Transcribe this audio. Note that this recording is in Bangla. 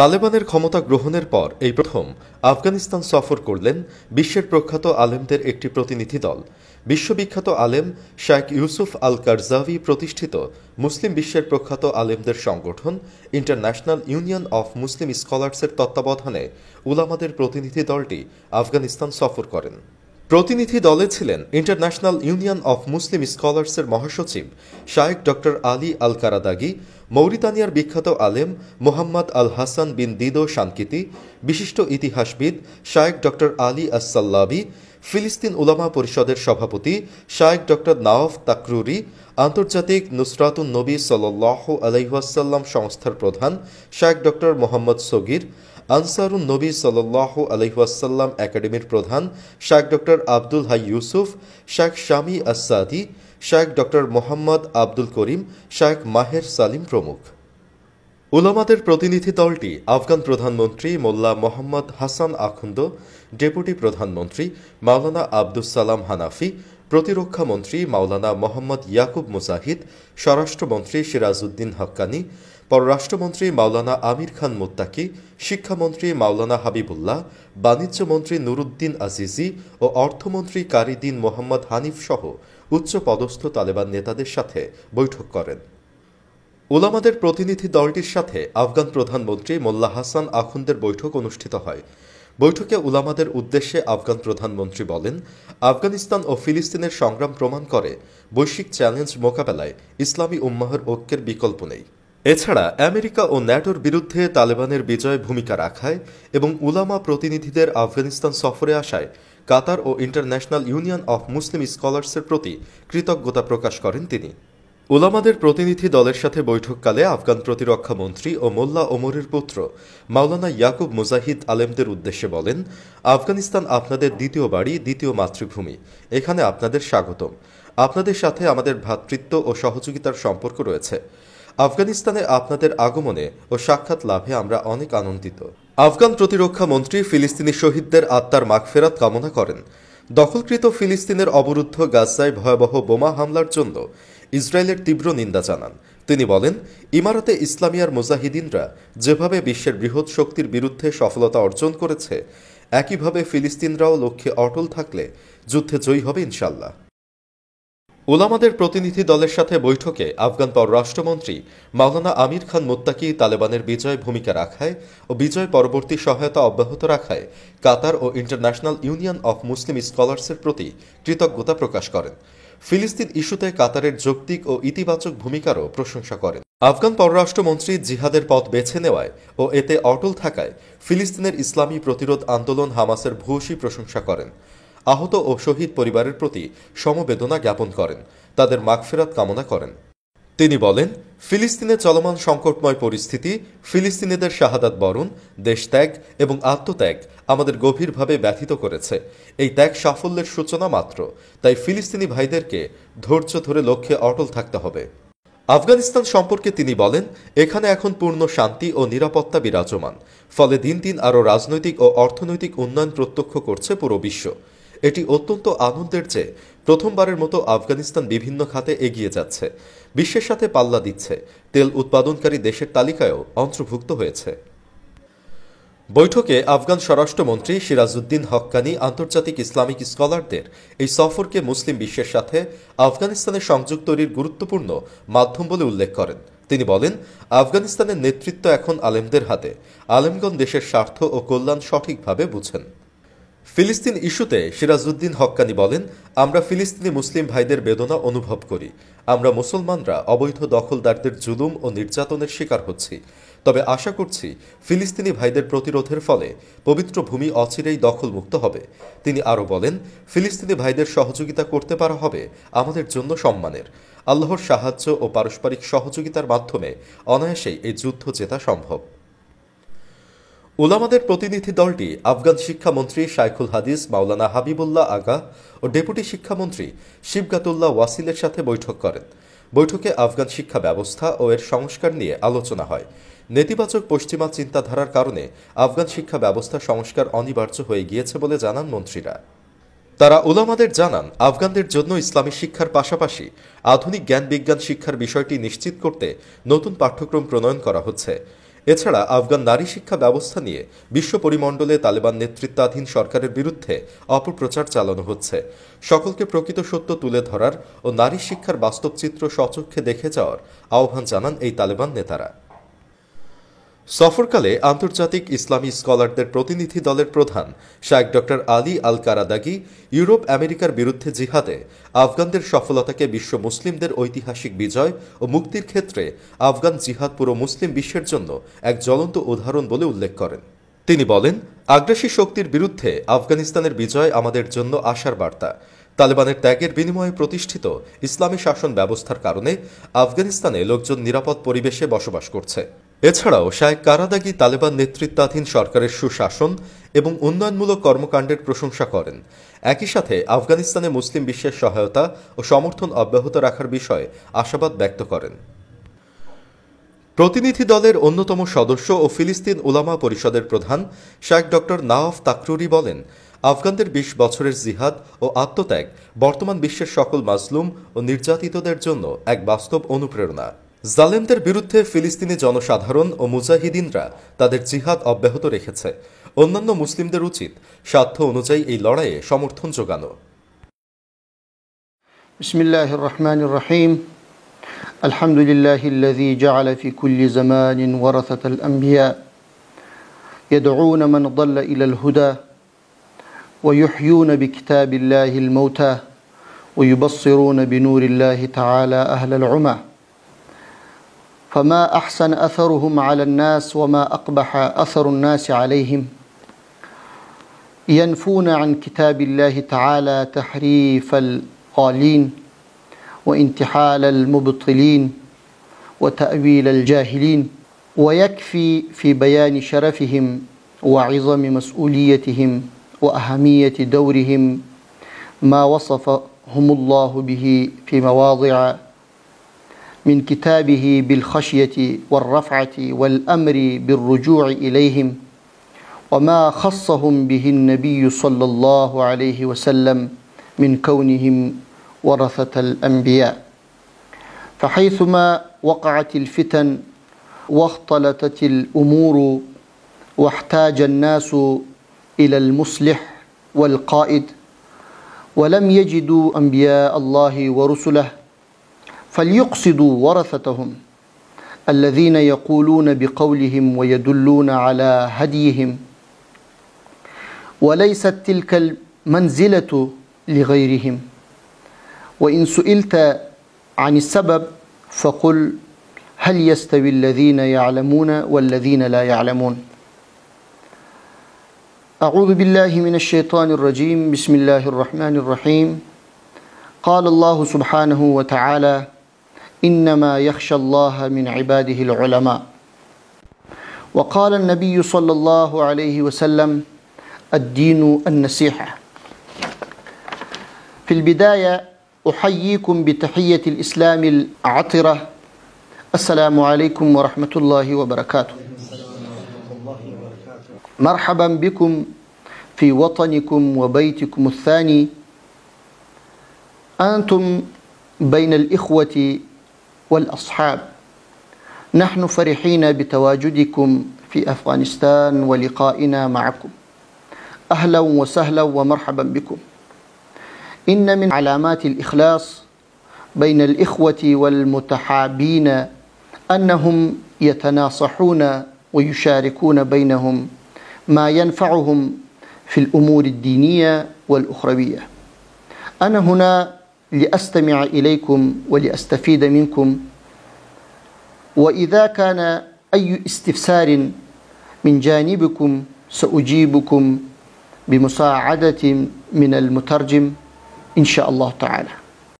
তালেবানের ক্ষমতা গ্রহণের পর এই প্রথম আফগানিস্তান সফর করলেন বিশ্বের প্রখ্যাত আলেমদের একটি প্রতিনিধি দল বিশ্ববিখ্যাত আলেম শেখ ইউসুফ আল কারজাভি প্রতিষ্ঠিত মুসলিম বিশ্বের প্রখ্যাত আলেমদের সংগঠন ইন্টারন্যাশনাল ইউনিয়ন অফ মুসলিম স্কলার্সের তত্ত্বাবধানে উলামাদের প্রতিনিধি দলটি আফগানিস্তান সফর করেন প্রতিনিধি দলে ছিলেন ইন্টারন্যাশনাল ইউনিয়ন অফ মুসলিম স্কলার্সের মহাসচিব শায়েক ডক্টর আলী আল কারাদাগি মৌরিতানিয়ার বিখ্যাত আলেম মোহাম্মদ আল হাসান বিন দিদো শানকিতি বিশিষ্ট ইতিহাসবিদ শায়েক ডক্টর আলী আসাল্লাবি ফিলিস্তিন উলামা পরিষদের সভাপতি শায়েক ডক্টর নাওফ তাকরুরি আন্তর্জাতিক নুসরাতুন নবী সল্লাহ আলাইহাসাল্লাম সংস্থার প্রধান শায়েক ডক্টর মোহাম্মদ সগির আনসারুন নবী সাল্লাহ আলহিহাসাল্লাম একাডেমির প্রধান শাক ডক্টর আব্দুল হাই ইউসুফ শাক শামী আসাদি শাক ডক্টর মোহাম্মদ আব্দুল করিম শাক মাহের সালিম প্রমুখ উলামাদের প্রতিনিধি দলটি আফগান প্রধানমন্ত্রী মোল্লা মোহাম্মদ হাসান আখুন্দ ডেপুটি প্রধানমন্ত্রী মাওলানা আব্দুস সালাম হানাফি প্রতিরক্ষামন্ত্রী মাওলানা মোহাম্মদ ইয়াকুব মুজাহিদ স্বরাষ্ট্রমন্ত্রী সিরাজউদ্দিন হক্কানি পররাষ্ট্রমন্ত্রী মাওলানা আমির খান মোত্তাকি শিক্ষামন্ত্রী মাওলানা হাবিবুল্লাহ বাণিজ্যমন্ত্রী নুরুদ্দিন আজিজি ও অর্থমন্ত্রী কারিদিন মোহাম্মদ হানিফ সহ উচ্চ পদস্থ তালেবান নেতাদের সাথে বৈঠক করেন ওলামাদের প্রতিনিধি দলটির সাথে আফগান প্রধানমন্ত্রী মোল্লা হাসান আখুন্দের বৈঠক অনুষ্ঠিত হয় বৈঠকে উলামাদের উদ্দেশ্যে আফগান প্রধানমন্ত্রী বলেন আফগানিস্তান ও ফিলিস্তিনের সংগ্রাম প্রমাণ করে বৈশ্বিক চ্যালেঞ্জ মোকাবেলায় ইসলামী উম্মাহর ঐক্যের বিকল্প নেই এছাড়া আমেরিকা ও ন্যাটোর বিরুদ্ধে তালেবানের বিজয় ভূমিকা রাখায় এবং উলামা প্রতিনিধিদের আফগানিস্তান সফরে আসায় কাতার ও ইন্টারন্যাশনাল ইউনিয়ন অফ মুসলিম স্কলার্সের প্রতি কৃতজ্ঞতা প্রকাশ করেন তিনি উলামাদের প্রতিনিধি দলের সাথে বৈঠককালে আফগান প্রতিরক্ষা মন্ত্রী ও মোল্লা ওমরের পুত্র মাওলানা ইয়াকুব মুজাহিদ আলেমদের উদ্দেশ্যে বলেন আফগানিস্তান আপনাদের দ্বিতীয় বাড়ি দ্বিতীয় মাতৃভূমি এখানে আপনাদের স্বাগতম আপনাদের সাথে আমাদের ভ্রাতৃত্ব ও সহযোগিতার সম্পর্ক রয়েছে আফগানিস্তানে আপনাদের আগমনে ও সাক্ষাৎ লাভে আমরা অনেক আনন্দিত আফগান প্রতিরক্ষা মন্ত্রী ফিলিস্তিনি শহীদদের আত্মার মাগফেরাত কামনা করেন দখলকৃত ফিলিস্তিনের অবরুদ্ধ গাজায় ভয়াবহ বোমা হামলার জন্য ইসরায়েলের তীব্র নিন্দা জানান তিনি বলেন ইমারতে ইসলামিয়ার মুজাহিদিনরা যেভাবে বিশ্বের বৃহৎ শক্তির বিরুদ্ধে সফলতা অর্জন করেছে একইভাবে ফিলিস্তিনরাও লক্ষ্যে অটল থাকলে যুদ্ধে জয়ী হবে ইনশাল্লাহ ওলামাদের প্রতিনিধি দলের সাথে বৈঠকে আফগান পররাষ্ট্রমন্ত্রী মাওলানা আমির খান মোত্তাকি তালেবানের বিজয় ভূমিকা রাখায় ও বিজয় পরবর্তী সহায়তা অব্যাহত রাখায় কাতার ও ইন্টারন্যাশনাল ইউনিয়ন অফ মুসলিম স্কলার্সের প্রতি কৃতজ্ঞতা প্রকাশ করেন ফিলিস্তিন ইস্যুতে কাতারের যৌক্তিক ও ইতিবাচক ভূমিকারও প্রশংসা করেন আফগান পররাষ্ট্রমন্ত্রী জিহাদের পথ বেছে নেওয়ায় ও এতে অটল থাকায় ফিলিস্তিনের ইসলামী প্রতিরোধ আন্দোলন হামাসের ভূয়সী প্রশংসা করেন আহত ও শহীদ পরিবারের প্রতি সমবেদনা জ্ঞাপন করেন তাদের মাগফেরাত কামনা করেন তিনি বলেন ফিলিস্তিনে চলমান সংকটময় পরিস্থিতি ফিলিস্তিনিদের শাহাদাত বরণ দেশত্যাগ এবং আত্মত্যাগ আমাদের গভীরভাবে ব্যথিত করেছে এই ত্যাগ সাফল্যের সূচনা মাত্র তাই ফিলিস্তিনি ভাইদেরকে ধৈর্য ধরে লক্ষ্যে অটল থাকতে হবে আফগানিস্তান সম্পর্কে তিনি বলেন এখানে এখন পূর্ণ শান্তি ও নিরাপত্তা বিরাজমান ফলে দিন দিন আরও রাজনৈতিক ও অর্থনৈতিক উন্নয়ন প্রত্যক্ষ করছে পুরো বিশ্ব এটি অত্যন্ত আনন্দের যে প্রথমবারের মতো আফগানিস্তান বিভিন্ন খাতে এগিয়ে যাচ্ছে বিশ্বের সাথে পাল্লা দিচ্ছে তেল উৎপাদনকারী দেশের তালিকায়ও অন্তর্ভুক্ত হয়েছে বৈঠকে আফগান স্বরাষ্ট্রমন্ত্রী সিরাজউদ্দিন হক্কানি আন্তর্জাতিক ইসলামিক স্কলারদের এই সফরকে মুসলিম বিশ্বের সাথে আফগানিস্তানের সংযোগ তৈরির গুরুত্বপূর্ণ মাধ্যম বলে উল্লেখ করেন তিনি বলেন আফগানিস্তানের নেতৃত্ব এখন আলেমদের হাতে আলেমগণ দেশের স্বার্থ ও কল্যাণ সঠিকভাবে বুঝেন ফিলিস্তিন ইস্যুতে সিরাজউদ্দিন হক্কানি বলেন আমরা ফিলিস্তিনি মুসলিম ভাইদের বেদনা অনুভব করি আমরা মুসলমানরা অবৈধ দখলদারদের জুলুম ও নির্যাতনের শিকার হচ্ছি তবে আশা করছি ফিলিস্তিনি ভাইদের প্রতিরোধের ফলে পবিত্র ভূমি অচিরেই দখলমুক্ত হবে তিনি আরও বলেন ফিলিস্তিনি ভাইদের সহযোগিতা করতে পারা হবে আমাদের জন্য সম্মানের আল্লাহর সাহায্য ও পারস্পরিক সহযোগিতার মাধ্যমে অনায়াসেই এই যুদ্ধ জেতা সম্ভব উলামাদের প্রতিনিধি দলটি আফগান শিক্ষামন্ত্রী শাইখুল হাদিস মাওলানা হাবিবুল্লাহ আগা ও ডেপুটি শিক্ষামন্ত্রী শিবগাতুল্লাহ ওয়াসিলের সাথে বৈঠক করেন বৈঠকে আফগান শিক্ষা ব্যবস্থা ও এর সংস্কার নিয়ে আলোচনা হয় নেতিবাচক পশ্চিমা চিন্তাধারার কারণে আফগান শিক্ষা ব্যবস্থা সংস্কার অনিবার্য হয়ে গিয়েছে বলে জানান মন্ত্রীরা তারা উলামাদের জানান আফগানদের জন্য ইসলামী শিক্ষার পাশাপাশি আধুনিক জ্ঞান বিজ্ঞান শিক্ষার বিষয়টি নিশ্চিত করতে নতুন পাঠ্যক্রম প্রণয়ন করা হচ্ছে এছাড়া আফগান নারী শিক্ষা ব্যবস্থা নিয়ে বিশ্ব পরিমণ্ডলে তালেবান নেতৃত্বাধীন সরকারের বিরুদ্ধে অপপ্রচার চালানো হচ্ছে সকলকে প্রকৃত সত্য তুলে ধরার ও নারী শিক্ষার বাস্তব চিত্র সচক্ষে দেখে যাওয়ার আহ্বান জানান এই তালেবান নেতারা সফরকালে আন্তর্জাতিক ইসলামী স্কলারদের প্রতিনিধি দলের প্রধান শায়েক doctor Ali al Qaradaghi Europe আমেরিকার বিরুদ্ধে জিহাদে আফগানদের সফলতাকে বিশ্ব মুসলিমদের ঐতিহাসিক বিজয় ও মুক্তির ক্ষেত্রে আফগান জিহাদ পুরো মুসলিম বিশ্বের জন্য এক জ্বলন্ত উদাহরণ বলে উল্লেখ করেন তিনি বলেন আগ্রাসী শক্তির বিরুদ্ধে আফগানিস্তানের বিজয় আমাদের জন্য আশার বার্তা তালেবানের ত্যাগের বিনিময়ে প্রতিষ্ঠিত ইসলামী শাসন ব্যবস্থার কারণে আফগানিস্তানে লোকজন নিরাপদ পরিবেশে বসবাস করছে এছাড়াও শায়েক কারাদাগি তালেবান নেতৃত্বাধীন সরকারের সুশাসন এবং উন্নয়নমূলক কর্মকাণ্ডের প্রশংসা করেন একই সাথে আফগানিস্তানে মুসলিম বিশ্বের সহায়তা ও সমর্থন অব্যাহত রাখার বিষয়ে আশাবাদ ব্যক্ত করেন প্রতিনিধি দলের অন্যতম সদস্য ও ফিলিস্তিন উলামা পরিষদের প্রধান শায়েক ডক্টর নাওয়াফ তাকরুরি বলেন আফগানদের বিশ বছরের জিহাদ ও আত্মত্যাগ বর্তমান বিশ্বের সকল মাজলুম ও নির্যাতিতদের জন্য এক বাস্তব অনুপ্রেরণা জালেমদের বিরুদ্ধে ফিলিস্তিনি জনসাধারণ ও মুজাহিদিনরা তাদের জিহাদ অব্যাহত রেখেছে অন্যান্য মুসলিমদের উচিত স্বার্থ অনুযায়ী এই লড়াইয়ে সমর্থন যোগানো বিসমিল্লাহ রহমান রহিম আলহামদুলিল্লাহ الذي جعل في كل زمان ورثة الأنبياء يدعون من ضل إلى الهدى ويحيون بكتاب الله الموتى ويبصرون بنور الله تعالى أهل العمى فما أحسن أثرهم على الناس وما أقبح أثر الناس عليهم ينفون عن كتاب الله تعالى تحريف القالين وانتحال المبطلين وتأويل الجاهلين ويكفي في بيان شرفهم وعظم مسؤوليتهم وأهمية دورهم ما وصفهم الله به في مواضع من كتابه بالخشية والرفعة والأمر بالرجوع إليهم وما خصهم به النبي صلى الله عليه وسلم من كونهم ورثة الأنبياء فحيثما وقعت الفتن واختلطت الأمور واحتاج الناس إلى المصلح والقائد ولم يجدوا أنبياء الله ورسله فليقصدوا ورثتهم الذين يقولون بقولهم ويدلون على هديهم وليست تلك المنزلة لغيرهم وإن سئلت عن السبب فقل هل يستوي الذين يعلمون والذين لا يعلمون أعوذ بالله من الشيطان الرجيم بسم الله الرحمن الرحيم قال الله سبحانه وتعالى إنما يخشى الله من عباده العلماء وقال النبي صلى الله عليه وسلم الدين النصيحة في البداية أحييكم بتحية الإسلام العطرة السلام عليكم ورحمة الله وبركاته مرحبا بكم في وطنكم وبيتكم الثاني أنتم بين الإخوة والأصحاب نحن فرحين بتواجدكم في أفغانستان ولقائنا معكم أهلا وسهلا ومرحبا بكم إن من علامات الإخلاص بين الإخوة والمتحابين أنهم يتناصحون ويشاركون بينهم ما ينفعهم في الأمور الدينية والأخروية أنا هنا لأستمع إليكم ولأستفيد منكم وإذا كان أي استفسار من جانبكم سأجيبكم بمساعدة من المترجم إن شاء الله تعالى